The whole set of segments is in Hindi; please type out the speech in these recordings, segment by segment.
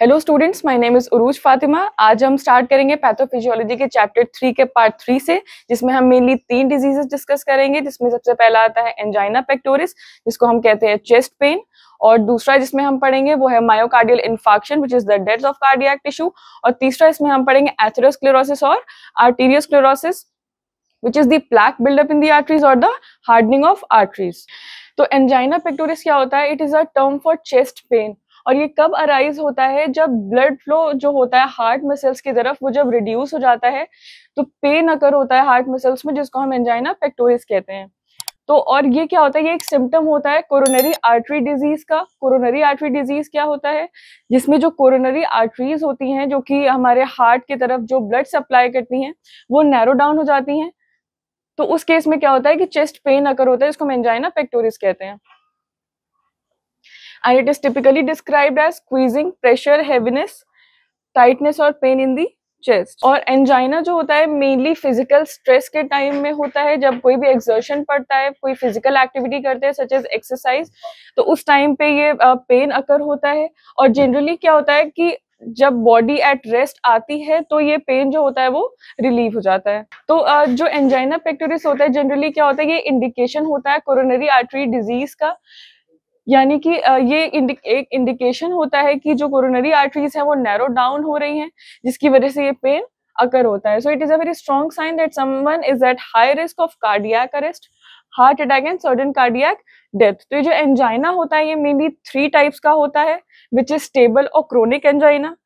hello students my name is Urooj Fatima आज हम स्टार्ट करेंगे पैथोफिजियोलॉजी के चैप्टर थ्री के पार्ट थ्री से जिसमें हम मेनली तीन डिजीजेस डिस्कस करेंगे जिसमें सबसे पहला आता है एंजाइना पेक्टोरिस जिसको हम कहते हैं चेस्ट पेन और दूसरा जिसमें हम पढ़ेंगे वो है myocardial infarction which is the death of cardiac tissue और तीसरा इसमें हम पढ़ेंगे एथेरोस्क्लेरोसिस और arteriosclerosis which is the plaque buildup in the arteries और द हार्डनिंग ऑफ आर्टरीज तो एंजाइना पेक्टोरिस क्या होता है it is a term for chest pain और ये कब अराइज होता है जब ब्लड फ्लो जो होता है हार्ट मसल्स की तरफ वो जब रिड्यूस हो जाता है तो पेन अकर होता है हार्ट मसल्स में जिसको हम एंजाइना पेक्टोरिस कहते हैं तो और ये क्या होता है ये एक सिम्टम होता है कोरोनरी आर्टरी डिजीज का कोरोनरी आर्टरी डिजीज क्या होता है जिसमें जो कोरोनरी आर्टरीज होती हैं जो कि हमारे हार्ट की तरफ जो ब्लड सप्लाई करती हैं वो नैरो डाउन हो जाती हैं तो उस केस में क्या होता है कि चेस्ट पेन अकर होता है इसको मैंजाइना पेक्टोरिस कहते हैं and it is typically described as squeezing, pressure, heaviness, tightness or pain in the chest और एंजाइना जो होता है मेनली फिजिकल स्ट्रेस के टाइम में होता है जब कोई भी एक्सर्शन पड़ता है कोई फिजिकल एक्टिविटी करते हैं सच एज एक्सरसाइज तो उस टाइम पे ये पेन अकर होता है और जनरली क्या होता है कि जब बॉडी एट रेस्ट आती है तो ये पेन जो होता है वो रिलीव हो जाता है तो जो एंजाइना पेक्टोरिस होता है जनरली क्या होता है ये इंडिकेशन होता है कोरोनरी आर्टरी डिजीज का यानी कि ये इंडिक, एक इंडिकेशन होता है कि जो कोरोनरी आर्टरीज हैं वो नैरो डाउन हो रही हैं जिसकी वजह से ये पेन अकर होता है so it is a very strong sign that someone is at high risk of cardiac arrest heart attack and sudden cardiac death तो ये जो एंजाइना होता है ये मेनली थ्री टाइप्स का होता है विच इज स्टेबल और chronic angina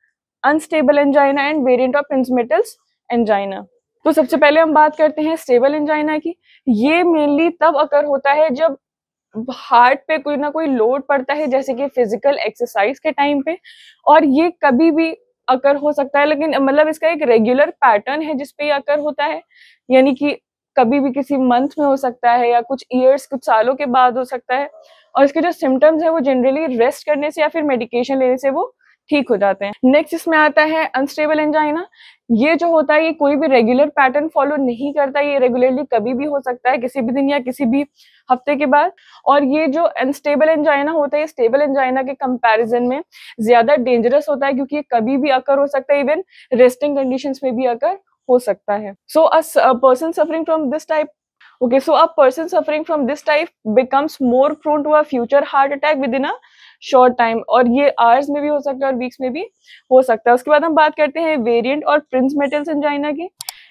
unstable angina and variant of Prinzmetal's angina तो सबसे पहले हम बात करते हैं स्टेबल एंजाइना की ये मेनली तब अकर होता है जब हार्ट पे कोई ना कोई लोड पड़ता है जैसे कि फिजिकल एक्सरसाइज के टाइम पे और ये कभी भी अकर हो सकता है लेकिन मतलब इसका एक रेगुलर पैटर्न है जिसपे ये अकर होता है यानी कि कभी भी किसी मंथ में हो सकता है या कुछ ईयर्स कुछ सालों के बाद हो सकता है और इसके जो सिम्टम्स है वो जनरली रेस्ट करने से या फिर मेडिकेशन लेने से वो ठीक हो जाते हैं नेक्स्ट इसमें आता है अनस्टेबल एंजाइना ये जो होता है ये कोई भी रेगुलर पैटर्न फॉलो नहीं करता ये रेगुलरली कभी भी हो सकता है किसी भी दिन या किसी भी हफ्ते के बाद और ये जो अनस्टेबल एंजाइना होता है ये स्टेबल एंजाइना के कंपैरिजन में ज्यादा डेंजरस होता है क्योंकि ये कभी भी अकर हो सकता है इवन रेस्टिंग कंडीशन में भी अकर हो सकता है so person suffering from this type okay so a person suffering from this type becomes more prone to a future heart attack within a short time और ये आवर्स में भी हो सकता है और वीक्स में भी हो सकता है उसके बाद हम बात करते हैं वेरियंट और प्रिंस मेटल संजाइना की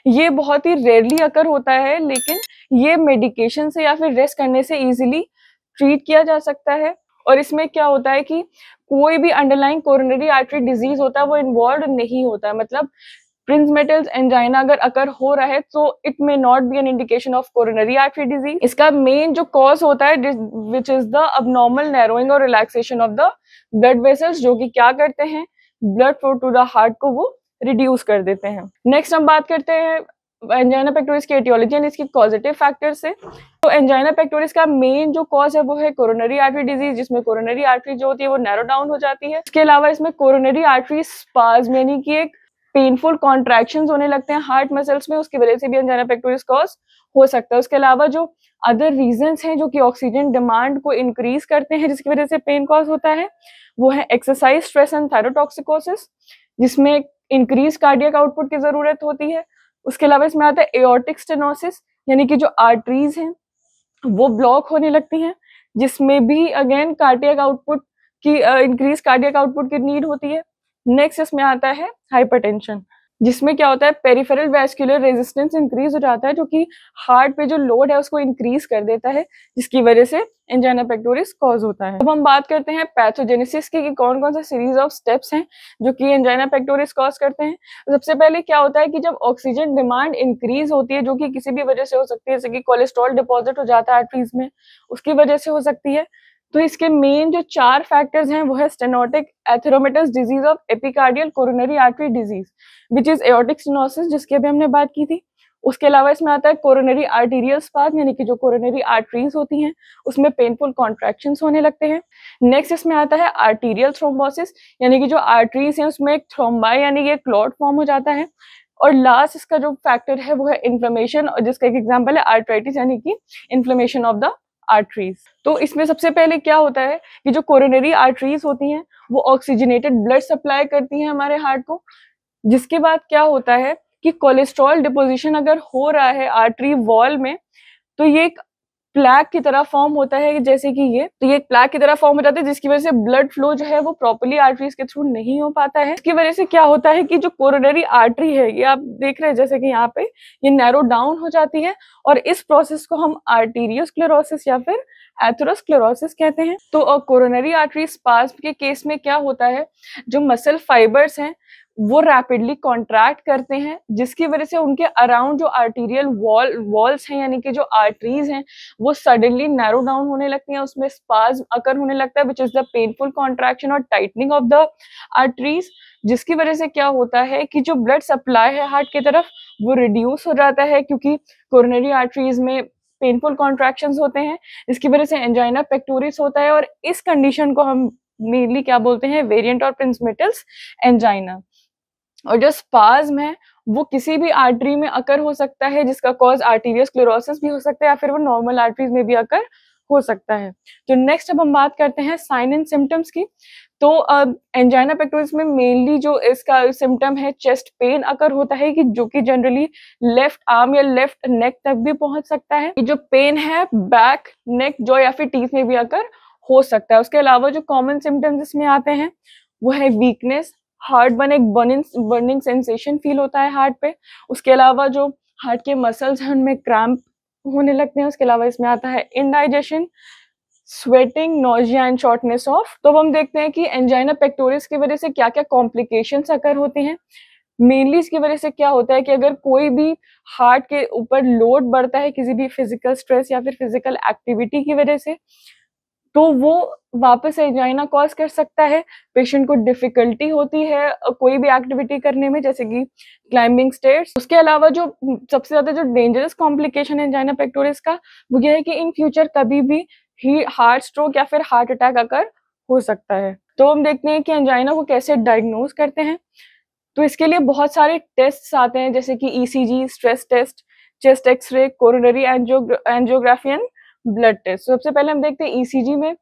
ये बहुत ही रेयरली अकर होता है लेकिन ये मेडिकेशन से या फिर रेस्ट करने से ईजिली ट्रीट किया जा सकता है और इसमें क्या होता है कि कोई भी अंडरलाइन कोरोनरी आर्टरी डिजीज होता है वो इन्वॉल्व नहीं होता है मतलब प्रिंस मेटल्स एंजाइना अगर अकर हो रहा है तो it may not be an indication of coronary artery disease इसका मेन जो कॉज होता है which is the abnormal narrowing और relaxation of the blood vessels जो कि क्या करते हैं blood flow to the heart को वो रिड्यूस कर देते हैं नेक्स्ट हम बात करते हैं एंजाइना पेक्टोरिस की एटियोलॉजी एंड इसकी पॉजिटिव फैक्टर से तो एंजाइना पेक्टोरिस का मेन जो कॉज है वो है कोरोनरी आर्टरी डिजीज जिसमें कोरोनरी आर्टरी जो होती है वो नैरो डाउन हो जाती है इसके अलावा इसमें कोरोनरी आर्टरी स्पाज यानी कि एक पेनफुल कॉन्ट्रैक्शन होने लगते हैं हार्ट मसल्स में उसकी वजह से भी अनजाना पेक्टोरिस कॉज हो सकता है उसके अलावा जो अदर रीजन हैं जो कि ऑक्सीजन डिमांड को इंक्रीज करते हैं जिसकी वजह से पेन कॉज होता है वो है एक्सरसाइज स्ट्रेस एंड थायरोटॉक्सिकोसिस जिसमें इंक्रीज कार्डियक आउटपुट की जरूरत होती है उसके अलावा इसमें आता है एओटिक स्टेनोसिस यानी कि जो आर्टरीज हैं वो ब्लॉक होने लगती हैं जिसमें भी अगेन कार्डियक आउटपुट की इंक्रीज कार्डियक आउटपुट की नीड होती है नेक्स्ट इसमें आता है हाइपरटेंशन जिसमें क्या होता है पेरिफेरल वेस्क्यूलर रेजिस्टेंस इंक्रीज हो जाता है जो कि हार्ट पे जो लोड है उसको इंक्रीज कर देता है जिसकी वजह से एंजाइना पेक्टोरिस कॉज होता है अब हम बात करते हैं पैथोजेनेसिस की कि कौन कौन सा सीरीज ऑफ स्टेप्स हैं जो कि एंजाइना पेक्टोरिस कॉज करते हैं सबसे पहले क्या होता है कि जब ऑक्सीजन डिमांड इंक्रीज होती है जो कि किसी भी वजह से हो सकती है जैसे कि कोलेस्ट्रॉल डिपॉजिट हो जाता है आर्टरीज में उसकी वजह से हो सकती है तो इसके मेन जो चार फैक्टर्स हैं वो है stenotic atheromatous disease of epicardial coronary artery disease which is aortic stenosis जिसकी अभी हमने बात की थी उसके अलावा इसमें आता है कोरोनरी आर्टीरियल स्पाज यानी कि जो कोरोनरी आर्टरीज होती हैं उसमें पेनफुल कॉन्ट्रेक्शन होने लगते हैं नेक्स्ट इसमें आता है आर्टीरियल थ्रोम्बोसिस यानी कि जो आर्टरीज हैं उसमें एक थ्रोम्बा यानी कि क्लॉट फॉर्म हो जाता है और लास्ट इसका जो फैक्टर है वो है इन्फ्लेमेशन और जिसका एक एग्जाम्पल है आर्ट्राइटिस यानी कि इन्फ्लेमेशन ऑफ द आर्टरीज तो इसमें सबसे पहले क्या होता है कि जो कोरोनरी आर्टरीज होती हैं वो ऑक्सीजनेटेड ब्लड सप्लाई करती हैं हमारे हार्ट को जिसके बाद क्या होता है कि कोलेस्ट्रॉल डिपोजिशन अगर हो रहा है आर्टरी वॉल में तो ये एक प्लैक की तरह फॉर्म होता है जैसे कि ये तो ये प्लैक की तरह फॉर्म हो जाता है जिसकी वजह से ब्लड फ्लो जो है वो प्रॉपरली आर्टरीज के थ्रू नहीं हो पाता है इसकी वजह से क्या होता है कि जो कोरोनरी आर्टरी है ये आप देख रहे हैं जैसे कि यहाँ पे ये नैरो डाउन हो जाती है और इस प्रोसेस को हम आर्टीरियोस्क्लेरोसिस या फिर एथरोस्क्लेरोसिस कहते हैं तो कोरोनरी आर्टरी स्पास्म के केस में क्या होता है जो मसल फाइबर्स हैं वो रैपिडली कॉन्ट्रैक्ट करते हैं जिसकी वजह से उनके अराउंड जो आर्टीरियल वॉल वॉल्स हैं यानी कि जो आर्टरीज हैं वो सडनली नैरो डाउन होने लगती हैं उसमें स्पाज अकर होने लगता है which is the painful contraction और टाइटनिंग ऑफ द आर्टरीज जिसकी वजह से क्या होता है कि जो ब्लड सप्लाई है हार्ट की तरफ वो रिड्यूस हो जाता है क्योंकि कोरोनरी आर्टरीज में पेनफुल कॉन्ट्रैक्शन होते हैं इसकी वजह से एंजाइना पेक्टोरिस होता है और इस कंडीशन को हम मेनली क्या बोलते हैं वेरियंट और प्रिंसमेटल्स एंजाइना और जो स्पाज्म है वो किसी भी आर्टरी में अकर हो सकता है जिसका कॉज आर्टीरियस क्लोरोसिस भी हो सकता है या फिर वो नॉर्मल आर्टरीज में भी अकर हो सकता है तो नेक्स्ट अब हम बात करते हैं साइन एंड सिम्टम्स की तो अब एंजाइना पेक्टोरिस में मेनली जो इसका सिम्टम है चेस्ट पेन अकर होता है कि जो कि जनरली लेफ्ट आर्म या लेफ्ट नेक तक भी पहुंच सकता है जो पेन है बैक नेक जो या फिर टीथ में भी अकर हो सकता है उसके अलावा जो कॉमन सिम्टम्स इसमें आते हैं वो है वीकनेस हार्ट बन एक बर्निंग बर्निंग सेंसेशन फील होता है हार्ट पे उसके अलावा जो हार्ट के मसल्स हैं उनमें क्रैम्प होने लगते हैं उसके अलावा इसमें आता है indigestion sweating nausea and shortness of तो अब हम देखते हैं कि एंजाइना पेक्टोरिस की वजह से क्या क्या कॉम्प्लिकेशन अकर होते हैं मेनली इसकी वजह से क्या होता है कि अगर कोई भी हार्ट के ऊपर लोड बढ़ता है किसी भी फिजिकल स्ट्रेस या फिर फिजिकल एक्टिविटी की वजह से तो वो वापस एंजाइना कॉज कर सकता है पेशेंट को डिफ़िकल्टी होती है कोई भी एक्टिविटी करने में जैसे कि क्लाइंबिंग स्टेट्स उसके अलावा जो सबसे ज़्यादा जो डेंजरस कॉम्प्लिकेशन एंजाइना पेक्टोरिस का वो ये है कि इन फ्यूचर कभी भी ही हार्ट स्ट्रोक या फिर हार्ट अटैक आकर हो सकता है तो हम देखते हैं कि एंजाइना को कैसे डायग्नोज करते हैं तो इसके लिए बहुत सारे टेस्ट आते हैं जैसे कि E e stress test chest X ray coronary angiography and blood test तो सबसे पहले हम देखते हैं ईसीजी e में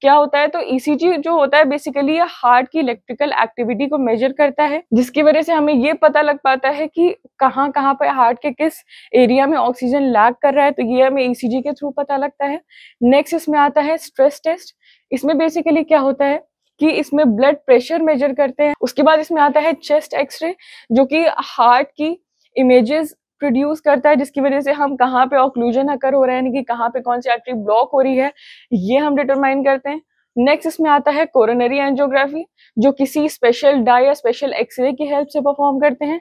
क्या होता है तो ईसीजी e जो होता है बेसिकली ये हार्ट की इलेक्ट्रिकल एक्टिविटी को मेजर करता है जिसकी वजह से हमें ये पता लग पाता है कि कहाँ कहाँ पर हार्ट के किस एरिया में ऑक्सीजन लैग कर रहा है तो ये हमें ईसीजी e के थ्रू पता लगता है नेक्स्ट इसमें आता है स्ट्रेस टेस्ट इसमें बेसिकली क्या होता है कि इसमें ब्लड प्रेशर मेजर करते हैं उसके बाद इसमें आता है चेस्ट एक्सरे जो कि हार्ट की इमेजेस प्रोड्यूस करता है जिसकी वजह से हम कहाँ पे ऑक्लूजन अकर हो रहे हैं कि कहाँ पे कौन सी आर्टरी ब्लॉक हो रही है ये हम डिटरमाइन करते हैं नेक्स्ट इसमें आता है कोरोनरी एंजियोग्राफी जो किसी स्पेशल डाई या स्पेशल एक्सरे की हेल्प से परफॉर्म करते हैं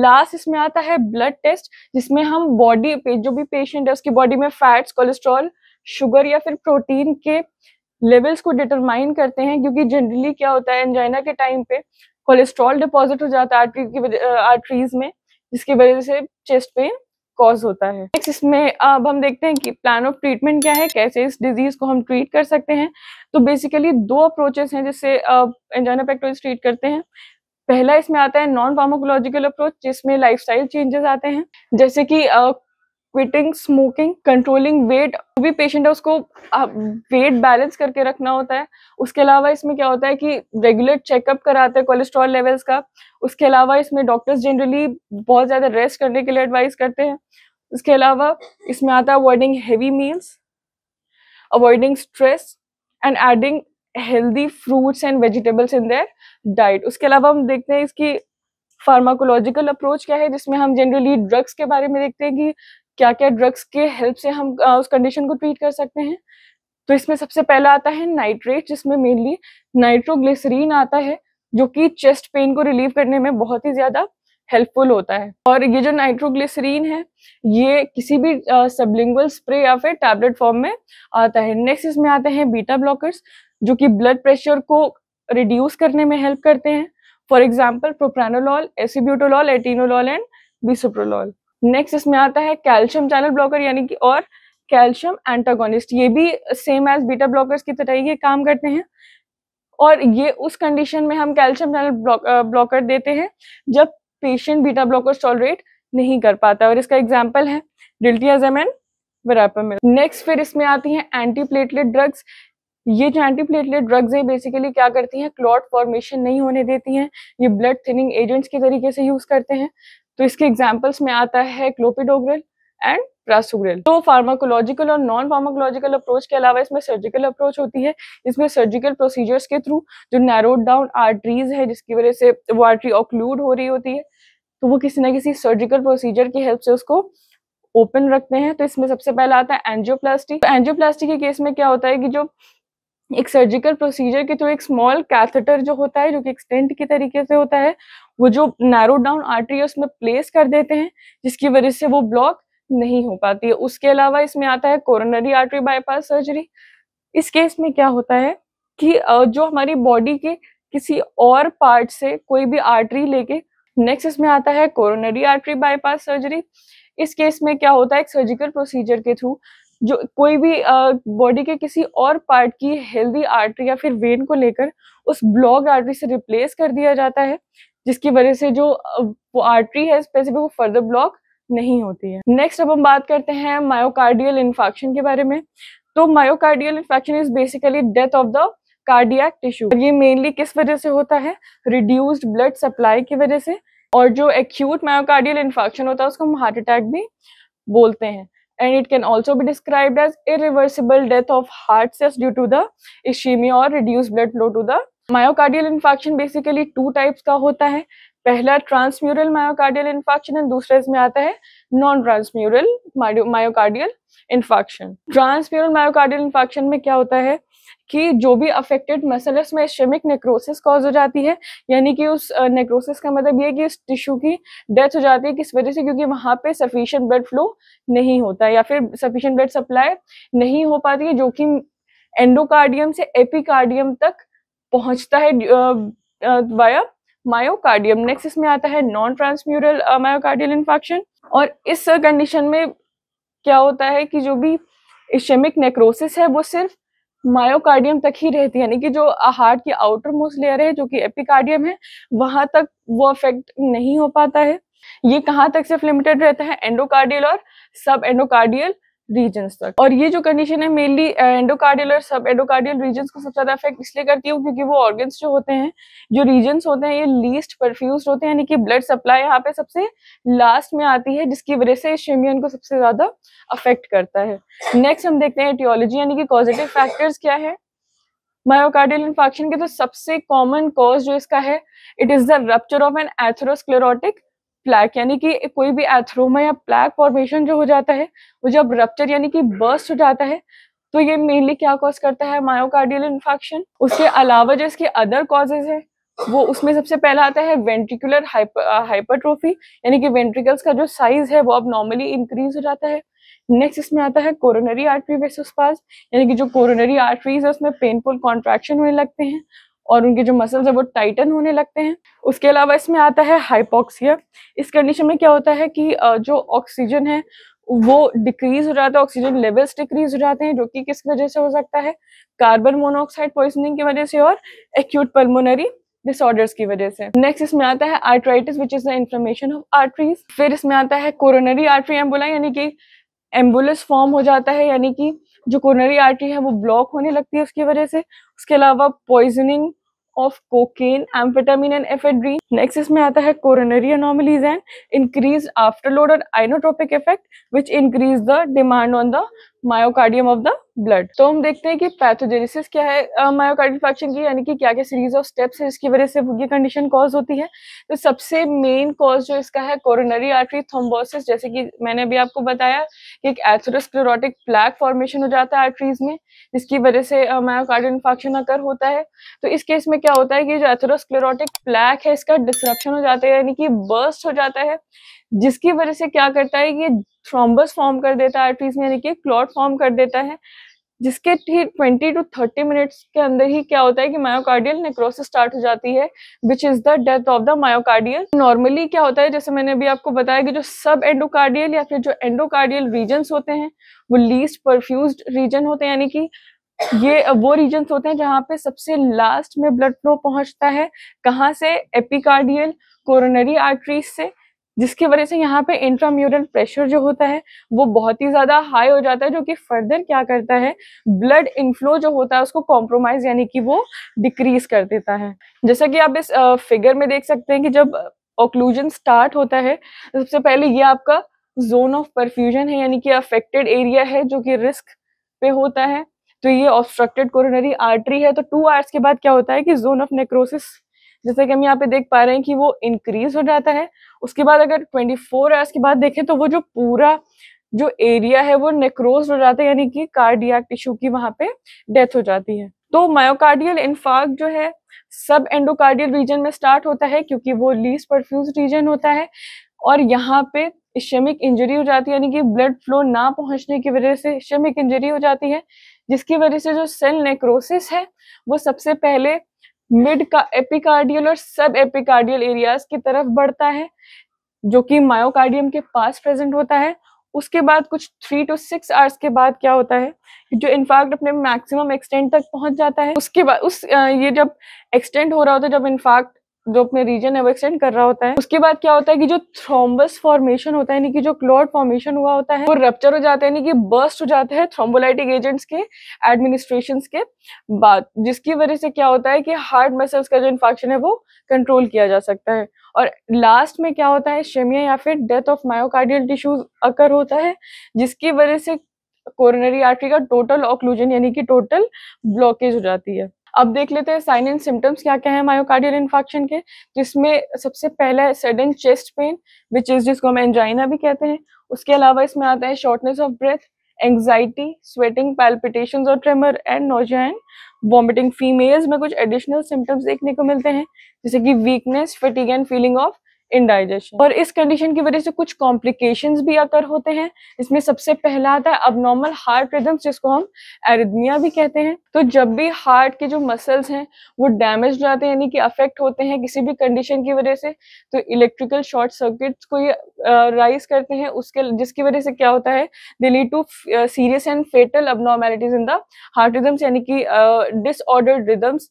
लास्ट इसमें आता है ब्लड टेस्ट जिसमें हम बॉडी पे जो भी पेशेंट है उसकी बॉडी में फैट्स कोलेस्ट्रॉल शुगर या फिर प्रोटीन के लेवल्स को डिटरमाइन करते हैं क्योंकि जनरली क्या होता है एंजाइना के टाइम पे कोलेस्ट्रॉल डिपॉजिट हो जाता है आर्टरी की आर्ट्रीज में जिसकी वजह से चेस्ट पेन कॉज होता है नेक्स्ट इसमें अब हम देखते हैं कि प्लान ऑफ ट्रीटमेंट क्या है कैसे इस डिजीज को हम ट्रीट कर सकते हैं तो बेसिकली दो अप्रोचेस हैं जिससे एंजाइना ट्रीट करते हैं पहला इसमें आता है नॉन फार्माकोलॉजिकल अप्रोच जिसमें लाइफस्टाइल चेंजेस आते हैं जैसे कि क्विटिंग स्मोकिंग कंट्रोलिंग वेट जो भी पेशेंट है उसको वेट बैलेंस करके रखना होता है उसके अलावा इसमें क्या होता है कि रेगुलर चेकअप कराते हैं कोलेस्ट्रॉल लेवल्स का उसके अलावा इसमें डॉक्टर्स जनरली बहुत ज़्यादा रेस्ट करने के लिए एडवाइस करते हैं उसके अलावा इसमें आता है avoiding heavy meals avoiding stress and adding healthy fruits and vegetables in their diet उसके अलावा हम देखते हैं इसकी फार्माकोलॉजिकल अप्रोच क्या है जिसमें हम जनरली ड्रग्स के बारे में देखते हैं कि क्या क्या ड्रग्स के हेल्प से हम आ, उस कंडीशन को ट्रीट कर सकते हैं तो इसमें सबसे पहला आता है नाइट्रेट जिसमें मेनली नाइट्रोग्लिसरीन आता है जो कि चेस्ट पेन को रिलीव करने में बहुत ही ज़्यादा हेल्पफुल होता है और ये जो नाइट्रोग्लिसरीन है ये किसी भी सबलिंगुअल स्प्रे या फिर टैबलेट फॉर्म में आता है नेक्स्ट इसमें आते हैं बीटा ब्लॉकर्स जो कि ब्लड प्रेशर को रिड्यूस करने में हेल्प करते हैं for example propranolol acebutolol atenolol and bisoprolol next इसमें आता है कैल्शियम चैनल ब्लॉकर यानी कि और कैल्शियम एंटागोनिस्ट ये भी सेम एज बीटा ब्लॉकर्स की तरह ये काम करते हैं और ये उस कंडीशन में हम कैल्शियम चैनल ब्लॉकर देते हैं जब पेशेंट बीटा ब्लॉकर्स टॉलरेट नहीं कर पाता और इसका एग्जाम्पल है डिल्टियाजम एंड वेरापामिल नेक्स्ट फिर इसमें आती हैं एंटी प्लेटलेट ड्रग्स ये जो एंटी प्लेटलेट ड्रग्स है बेसिकली क्या करती हैं क्लॉट फॉर्मेशन नहीं होने देती हैं ये ब्लड थिनिंग एजेंट्स के तरीके से यूज करते हैं तो इसके एग्जाम्पल्स में आता है क्लोपिडोग्रिल एंड प्रासुग्रिल तो फार्माकोलॉजिकल और नॉन फार्माकोलॉजिकल अप्रोच के अलावा इसमें सर्जिकल अप्रोच होती है इसमें सर्जिकल प्रोसीजर्स के थ्रू जो नैरोड डाउन आर्टरीज है जिसकी वजह से वो आर्टरी ऑक्लूड हो रही होती है तो वो किसी ना किसी सर्जिकल प्रोसीजर की हेल्प से उसको ओपन रखते हैं तो इसमें सबसे पहला आता है एंजियोप्लास्टी तो एंजियोप्लास्टी के केस में क्या होता है कि जो एक सर्जिकल प्रोसीजर के थ्रू एक स्मॉल कैथेटर जो होता है जो कि एक्सटेंट के तरीके से होता है वो जो नैरो डाउन आर्टरी है उसमें प्लेस कर देते हैं जिसकी वजह से वो ब्लॉक नहीं हो पाती है उसके अलावा इसमें आता है कोरोनरी आर्टरी बाईपास सर्जरी इस केस में क्या होता है कि जो हमारी बॉडी के किसी और पार्ट से कोई भी आर्टरी लेके नेक्स्ट इसमें आता है कोरोनरी आर्टरी बाईपास सर्जरी इस केस में क्या होता है एक सर्जिकल प्रोसीजर के थ्रू जो कोई भी बॉडी के किसी और पार्ट की हेल्दी आर्टरी या फिर वेन को लेकर उस ब्लॉक आर्टरी से रिप्लेस कर दिया जाता है जिसकी वजह से जो वो आर्टरी है स्पेसिफिक वो फर्दर ब्लॉक नहीं होती है नेक्स्ट अब हम बात करते हैं मायोकार्डियल इन्फेक्शन के बारे में तो myocardial infection is basically death of the cardiac tissue ये मेनली किस वजह से होता है रिड्यूस्ड ब्लड सप्लाई की वजह से और जो एक्यूट मायोकार्डियल इन्फेक्शन होता है उसको हम हार्ट अटैक भी बोलते हैं and it can also be described as irreversible death of heart cells due to the ischemia or reduced blood flow to the myocardial infection basically two types का होता है पहला ट्रांसम्यूरल मायोकार्डियल इन्फेक्शन एंड दूसरा इसमें आता है non transmural myocardial infection transmural myocardial infection में क्या होता है कि जो भी अफेक्टेड मसल है उसमें इस्टेमिक नेक्रोसिस कॉज हो जाती है यानी कि उस नेक्रोसिस का मतलब ये कि इस टिश्यू की डेथ हो जाती है किस वजह से क्योंकि वहाँ पे सफिशिएंट ब्लड फ्लो नहीं होता या फिर सफिशिएंट ब्लड सप्लाई नहीं हो पाती है जो कि एंडोकार्डियम से एपिकार्डियम तक पहुँचता है वाया मायोकार्डियम नेक्स्ट इसमें आता है नॉन ट्रांसम्यूरल मायोकार्डियल इन्फेक्शन और इस कंडीशन में क्या होता है कि जो भी इशेमिक नेक्रोसिस है वो सिर्फ मायोकार्डियम तक ही रहती है यानी कि जो हार्ट की आउटर मोस्ट लेयर है जो कि एपिकार्डियम है वहां तक वो अफेक्ट नहीं हो पाता है ये कहाँ तक सिर्फ लिमिटेड रहता है एंडोकार्डियल और सब एंडोकार्डियल रीजन तक और ये जो कंडीशन है मेनली एंडोकार्डियल uh, और सब एंडोकार्डियल रीजन को सबसे ज्यादा अफेक्ट इसलिए करती हूँ क्योंकि वो ऑर्गन्स जो होते हैं जो रीजन होते हैं ये लीस्ट परफ्यूज होते हैं यानी कि ब्लड सप्लाई यहाँ पे सबसे लास्ट में आती है जिसकी वजह से शेमियन को सबसे ज्यादा अफेक्ट करता है नेक्स्ट हम देखते हैं एटियोलॉजी यानी कि पॉजिटिव फैक्टर्स क्या है मायोकार्डियल इन्फेक्शन के तो सबसे कॉमन कॉज जो इसका है it is the rupture of an atherosclerotic plaque यानी कि कोई भी एथ्रोमा या प्लैक फॉर्मेशन जो हो जाता है वो जब रप्चर यानी कि बर्स्ट हो जाता है तो ये मेनली क्या कॉज करता है मायोकार्डियल इन्फेक्शन उसके अलावा जो इसके अदर कॉजेज है वो उसमें सबसे पहला आता है वेंट्रिकुलर हाइपरट्रोफी uh, यानी कि वेंट्रिकल्स का जो साइज है वो अब नॉर्मली इंक्रीज हो जाता है नेक्स्ट इसमें आता है कोरोनरी आर्टरी पास यानी कि जो कोरोनरी आर्टरीज है उसमें पेनफुल कॉन्ट्रैक्शन होने लगते हैं और उनके जो मसल्स है वो टाइटन होने लगते हैं उसके अलावा इसमें आता है हाइपोक्सिया इस कंडीशन में क्या होता है कि जो ऑक्सीजन है वो डिक्रीज हो जाता है ऑक्सीजन लेवल्स डिक्रीज हो जाते हैं जो कि किस वजह से हो सकता है कार्बन मोनोऑक्साइड पॉइजनिंग की वजह से और एक्यूट पल्मोनरी डिसऑर्डर्स की वजह से नेक्स्ट इसमें आता है arteritis which is the inflammation of arteries फिर इसमें आता है कोरोनरी आर्टरी एम्बुला यानी कि एम्बुलेंस फॉर्म हो जाता है यानी कि जो कोरोनरी आर्टरी है वो ब्लॉक होने लगती है उसकी वजह से उसके अलावा poisoning of cocaine amphetamine and ephedrine next इसमें आता है coronary anomalies and increase afterload और inotropic effect which increase the demand on the myocardium of the blood तो हम देखते हैं कि पैथोजेनेसिस क्या है मायोकार्डियल फ्रैक्शन की यानी कि क्या क्या सीरीज ऑफ स्टेप्स है इसकी वजह से ये कंडीशन कॉज होती है तो सबसे मेन कॉज जो इसका है कोरोनरी आर्टरी थ्रोम्बोसिस जैसे कि मैंने अभी आपको बताया कि एक एथरोस्क्लेरोटिक प्लैक फॉर्मेशन हो जाता है आर्टरीज में जिसकी वजह से मायोकार्डियल फ्रैक्शन अकर होता है तो इस केस में क्या होता है कि जो एथरोस्क्लेरोटिक प्लैक है इसका डिस्ट्रप्शन हो जाता है यानी कि बर्स्ट हो जाता है जिसकी वजह से क्या करता है कि थ्रोम्बस फॉर्म कर देता है आर्टरीज में यानी कि क्लॉट फॉर्म कर देता है जिसके ट्वेंटी टू थर्टी मिनट्स के अंदर ही क्या होता है कि मायोकार्डियल नेक्रोसिस स्टार्ट हो जाती है which is the death of the myocardial normally क्या होता है जैसे मैंने अभी आपको बताया कि जो सब एंडोकार्डियल या फिर जो एंडोकार्डियल रीजन होते हैं वो लीस्ट परफ्यूज रीजन होते हैं यानी कि ये वो रीजन होते हैं जहाँ पे सबसे लास्ट में ब्लड फ्लो पहुंचता है कहाँ से एपिकार्डियल कोरोनरी आर्टरीज से जिसकी वजह से यहाँ पे इंट्राम्यूरल प्रेशर जो होता है वो बहुत ही ज़्यादा हाई हो जाता है जो कि फर्दर क्या करता है ब्लड इनफ्लो जो होता है उसको कॉम्प्रोमाइज यानी कि वो डिक्रीज कर देता है जैसा कि आप इस फिगर में देख सकते हैं कि जब ऑक्लूजन स्टार्ट होता है सबसे पहले ये आपका जोन ऑफ परफ्यूजन है यानी कि अफेक्टेड एरिया है जो कि रिस्क पे होता है तो ये ऑब्स्ट्रक्टेड कोरोनरी आर्टरी है तो टू आवर्स के बाद क्या होता है कि जोन ऑफ नेक्रोसिस जैसे कि हम यहाँ पे देख पा रहे हैं कि वो इंक्रीज हो जाता है उसके बाद अगर 24 फोर आवर्स के बाद देखें तो वो जो पूरा जो एरिया है वो नेक्रोज हो जाता है यानी कि कार्डियक टिश्यू की वहाँ पे डेथ हो जाती है तो मायोकार्डियल इन्फार्क जो है सब एंडोकार्डियल रीजन में स्टार्ट होता है क्योंकि वो लीज परफ्यूज रीजन होता है और यहाँ पे इशेमिक इंजरी हो जाती है यानी कि ब्लड फ्लो ना पहुंचने की वजह से इशेमिक इंजरी हो जाती है जिसकी वजह से जो सेल नेक्रोसिस है वो सबसे पहले मिड का एपिकार्डियल और सब एपिकार्डियल एरियाज की तरफ बढ़ता है जो कि मायोकार्डियम के पास प्रेजेंट होता है उसके बाद कुछ थ्री टू सिक्स आवर्स के बाद क्या होता है जो इन्फार्क्ट अपने मैक्सिमम एक्सटेंट तक पहुंच जाता है उसके बाद उस ये जब एक्सटेंड हो रहा होता है जब इन्फार्क्ट जो अपने रीजन है वो एक्सटेंड कर रहा होता है उसके बाद क्या होता है कि जो थ्रोम्बस फॉर्मेशन होता है यानी कि जो क्लॉट फॉर्मेशन हुआ होता है वो रप्चर हो जाता है यानी कि बर्स्ट हो जाता है थ्रोम्बोलाइटिक एजेंट्स के एडमिनिस्ट्रेशन के बाद जिसकी वजह से क्या होता है कि हार्ट मसल्स का जो इन्फेक्शन है वो कंट्रोल किया जा सकता है और लास्ट में क्या होता है शेमिया या फिर death of myocardial tissues occur होता है जिसकी वजह से कोरोनरी आर्टरी का टोटल ऑक्लूजन यानी कि टोटल ब्लॉकेज हो जाती है अब देख लेते हैं साइन एंड सिम्टम्स क्या क्या है मायोकार्डियल इन्फेक्शन के जिसमें सबसे पहला है sudden chest pain which is जिसको हम एंजाइना भी कहते हैं उसके अलावा इसमें आता है shortness of breath anxiety sweating palpitation और tremor and nausea vomiting females में कुछ एडिशनल सिम्टम्स देखने को मिलते हैं जैसे कि weakness fitting and feeling of indigestion और इस कंडीशन की वजह से कुछ कॉम्प्लिकेशंस भी अकर होते हैं इसमें सबसे पहला आता है अब नॉर्मल हार्ट रिदम्स जिसको हम एरिदमिया भी कहते हैं तो जब भी हार्ट के जो मसल्स हैं वो डैमेज हो जाते हैं यानी कि अफेक्ट होते हैं किसी भी कंडीशन की वजह से तो इलेक्ट्रिकल शॉर्ट सर्किट्स को ये राइज करते हैं उसके जिसकी वजह से क्या होता है they lead to serious and fatal अब इन द हार्ट रिदम्स यानी कि डिसऑर्डर्ड रिदम्स